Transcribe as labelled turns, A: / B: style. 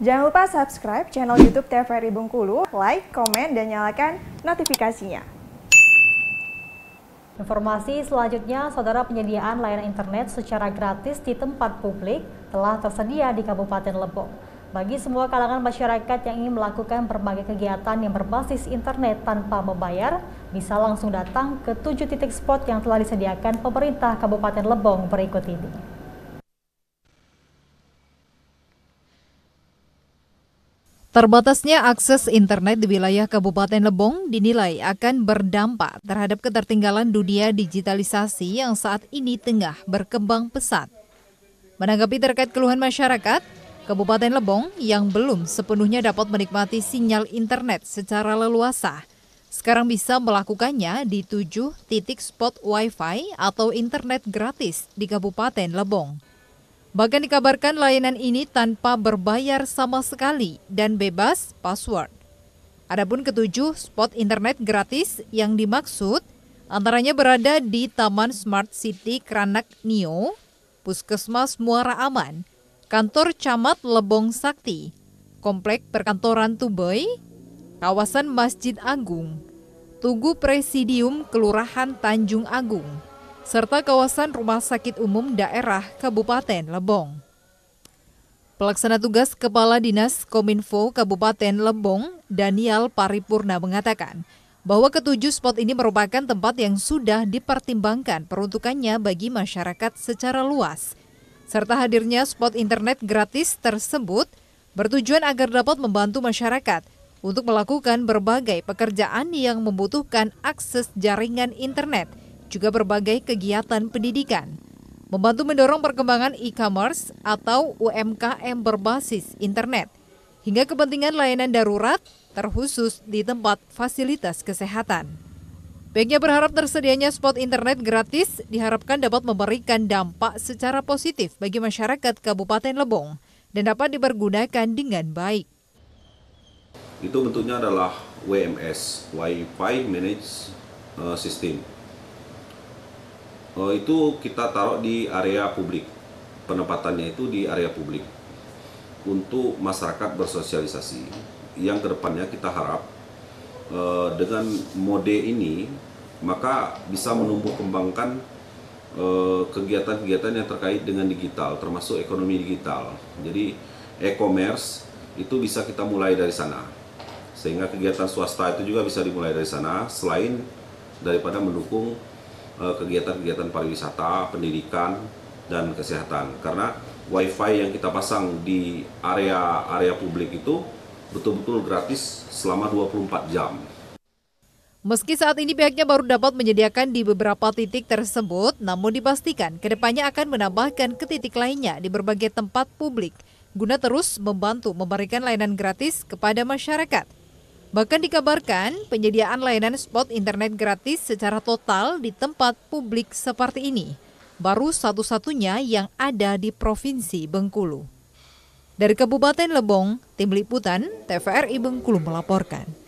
A: Jangan lupa subscribe channel YouTube TVRI Bengkulu, like, komen, dan nyalakan notifikasinya. Informasi selanjutnya, saudara penyediaan layanan internet secara gratis di tempat publik telah tersedia di Kabupaten Lebong. Bagi semua kalangan masyarakat yang ingin melakukan berbagai kegiatan yang berbasis internet tanpa membayar, bisa langsung datang ke tujuh titik spot yang telah disediakan pemerintah Kabupaten Lebong berikut ini.
B: Terbatasnya akses internet di wilayah Kabupaten Lebong dinilai akan berdampak terhadap ketertinggalan dunia digitalisasi yang saat ini tengah berkembang pesat. Menanggapi terkait keluhan masyarakat, Kabupaten Lebong yang belum sepenuhnya dapat menikmati sinyal internet secara leluasa, sekarang bisa melakukannya di tujuh titik spot Wi-Fi atau internet gratis di Kabupaten Lebong. Bahkan dikabarkan layanan ini tanpa berbayar sama sekali dan bebas password. Adapun ketujuh spot internet gratis yang dimaksud antaranya berada di Taman Smart City Kranak Nio, Puskesmas Muara Aman, Kantor Camat Lebong Sakti, Komplek Perkantoran Tubei, Kawasan Masjid Agung, Tugu Presidium Kelurahan Tanjung Agung, serta kawasan Rumah Sakit Umum Daerah Kabupaten Lebong. Pelaksana tugas Kepala Dinas Kominfo Kabupaten Lebong, Daniel Paripurna mengatakan, bahwa ketujuh spot ini merupakan tempat yang sudah dipertimbangkan peruntukannya bagi masyarakat secara luas. Serta hadirnya spot internet gratis tersebut bertujuan agar dapat membantu masyarakat untuk melakukan berbagai pekerjaan yang membutuhkan akses jaringan internet – juga berbagai kegiatan pendidikan. Membantu mendorong perkembangan e-commerce atau UMKM berbasis internet, hingga kepentingan layanan darurat terkhusus di tempat fasilitas kesehatan. Banknya berharap tersedianya spot internet gratis diharapkan dapat memberikan dampak secara positif bagi masyarakat Kabupaten Lebong dan dapat dipergunakan dengan baik.
C: Itu bentuknya adalah WMS, Wi-Fi Managed eh, System. Oh, itu kita taruh di area publik penempatannya itu di area publik untuk masyarakat bersosialisasi yang kedepannya kita harap uh, dengan mode ini maka bisa menumbuh kembangkan eh, kegiatan-kegiatan yang terkait dengan digital termasuk ekonomi digital jadi e-commerce itu bisa kita mulai dari sana sehingga kegiatan swasta itu juga bisa dimulai dari sana selain daripada mendukung Eh, kegiatan-kegiatan pariwisata, pendidikan, dan kesehatan. Karena WiFi yang kita pasang di area area publik itu betul-betul gratis selama 24 jam.
B: Meski saat ini pihaknya baru dapat menyediakan di beberapa titik tersebut, namun dipastikan kedepannya akan menambahkan ke titik lainnya di berbagai tempat publik, guna terus membantu memberikan layanan gratis kepada masyarakat. Bahkan dikabarkan penyediaan layanan spot internet gratis secara total di tempat publik seperti ini baru satu-satunya yang ada di Provinsi Bengkulu. Dari Kabupaten Lebong, Tim Liputan, TVRI Bengkulu melaporkan.